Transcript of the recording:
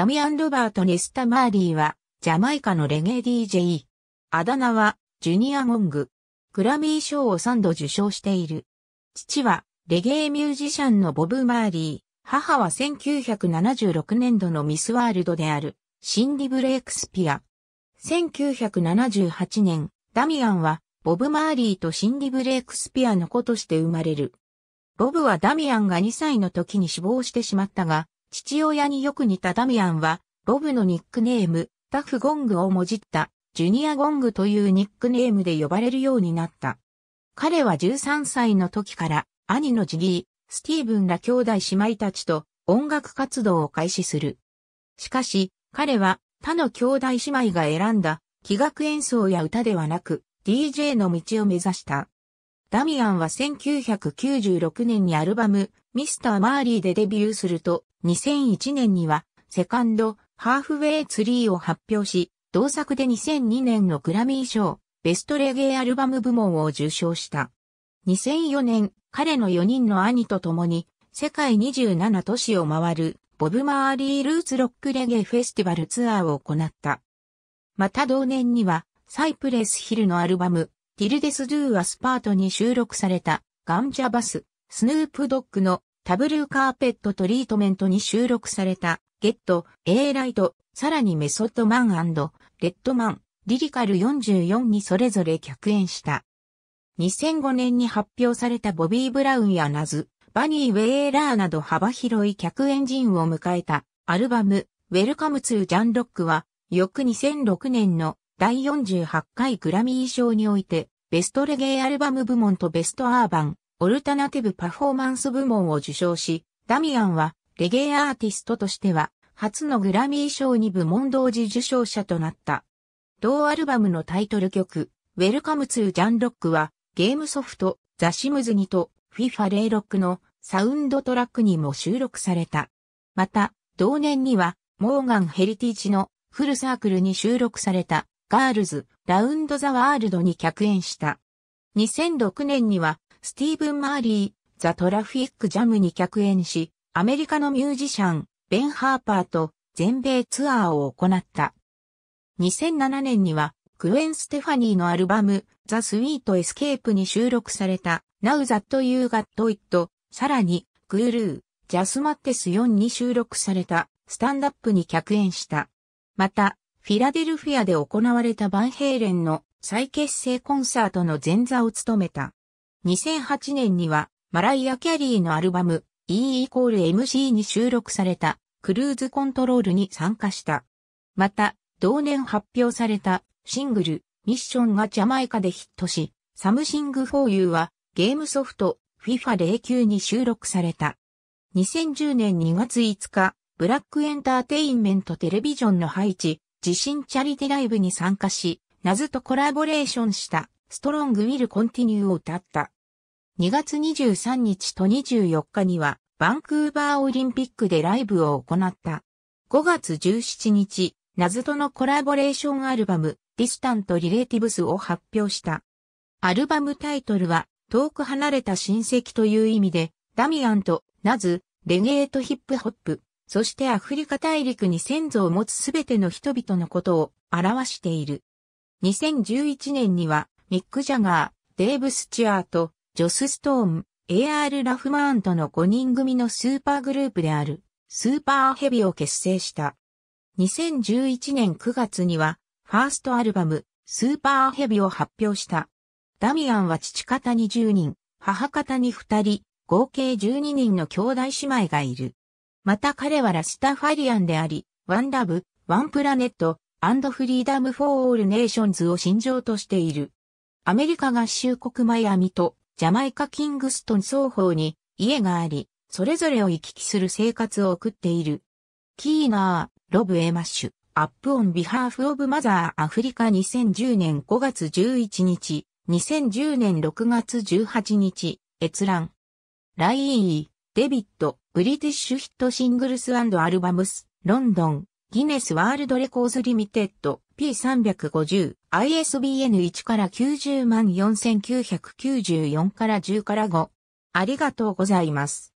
ダミアン・ロバート・ネスタ・マーリーは、ジャマイカのレゲエ DJ。あだ名は、ジュニア・モング。グラミー賞を3度受賞している。父は、レゲエミュージシャンのボブ・マーリー。母は1976年度のミスワールドである、シンディ・ブレイクスピア。1978年、ダミアンは、ボブ・マーリーとシンディ・ブレイクスピアの子として生まれる。ボブはダミアンが2歳の時に死亡してしまったが、父親によく似たダミアンは、ボブのニックネーム、タフゴングをもじった、ジュニアゴングというニックネームで呼ばれるようになった。彼は13歳の時から、兄のジギー、スティーブンら兄弟姉妹たちと音楽活動を開始する。しかし、彼は他の兄弟姉妹が選んだ器楽演奏や歌ではなく DJ の道を目指した。ダミアンは1996年にアルバムミスター・マーリーでデビューすると、2001年には、セカンド、ハーフウェイツリーを発表し、同作で2002年のグラミー賞、ベストレゲエアルバム部門を受賞した。2004年、彼の4人の兄と共に、世界27都市を回る、ボブ・マーリー・ルーツ・ロック・レゲエフェスティバルツアーを行った。また同年には、サイプレス・ヒルのアルバム、ティルデス・ドゥ・アスパートに収録された、ガンジャ・バス、スヌープドッグのタブルーカーペットトリートメントに収録された、ゲット、エーライト、さらにメソッドマンレッドマン、リリカル44にそれぞれ客演した。2005年に発表されたボビー・ブラウンやナズ、バニー・ウェーラーなど幅広い客演陣を迎えたアルバム、ウェルカムツージャンロックは、翌2006年の第48回グラミー賞において、ベストレゲエアルバム部門とベストアーバン、オルタナティブパフォーマンス部門を受賞し、ダミアンはレゲエアーティストとしては初のグラミー賞2部門同時受賞者となった。同アルバムのタイトル曲、ウェルカムツージャンロックはゲームソフト、ザシムズニと FIFA06 のサウンドトラックにも収録された。また、同年にはモーガンヘリティチのフルサークルに収録されたガールズ、ラウンドザワールドに客演した。2006年にはスティーブン・マーリー、ザ・トラフィック・ジャムに客演し、アメリカのミュージシャン、ベン・ハーパーと全米ツアーを行った。2007年には、クエン・ステファニーのアルバム、ザ・スウィート・エスケープに収録された、Now That You Got It、さらに、グールー、ジャスマッテス4に収録された、スタンダップに客演した。また、フィラデルフィアで行われたバンヘイレンの再結成コンサートの前座を務めた。2008年には、マライア・キャリーのアルバム、E イコール MC に収録された、クルーズコントロールに参加した。また、同年発表された、シングル、ミッションがジャマイカでヒットし、サムシング・フォー・ユーは、ゲームソフト、f i f a 0級に収録された。2010年2月5日、ブラックエンターテインメントテレビジョンの配置、地震チャリティライブに参加し、謎とコラボレーションした。ストロング・ウィル・コンティニューを歌った。2月23日と24日には、バンクーバーオリンピックでライブを行った。5月17日、謎とのコラボレーションアルバム、ディスタント・リレーティブスを発表した。アルバムタイトルは、遠く離れた親戚という意味で、ダミアンとナズ、レゲートヒップホップ、そしてアフリカ大陸に先祖を持つすべての人々のことを表している。2011年にはミック・ジャガー、デーブ・スチュアート、ジョス・ストーン、A.R. ラフマーンとの5人組のスーパーグループである、スーパーヘビを結成した。2011年9月には、ファーストアルバム、スーパーヘビを発表した。ダミアンは父方に10人、母方に2人、合計12人の兄弟姉妹がいる。また彼はラスタファリアンであり、ワンラブ、ワンプラネット、アンドフリーダムフォーオールネーションズを信条としている。アメリカ合衆国マイアミとジャマイカキングストン双方に家があり、それぞれを行き来する生活を送っている。キーナー、ロブ・エマッシュ、アップ・オン・ビハーフ・オブ・マザー・アフリカ2010年5月11日、2010年6月18日、閲覧。ライー、デビッド、ブリティッシュヒットシングルスアルバムス、ロンドン、ギネスワールドレコーズリミテッド P350 ISBN 1から90万4994から10から5。ありがとうございます。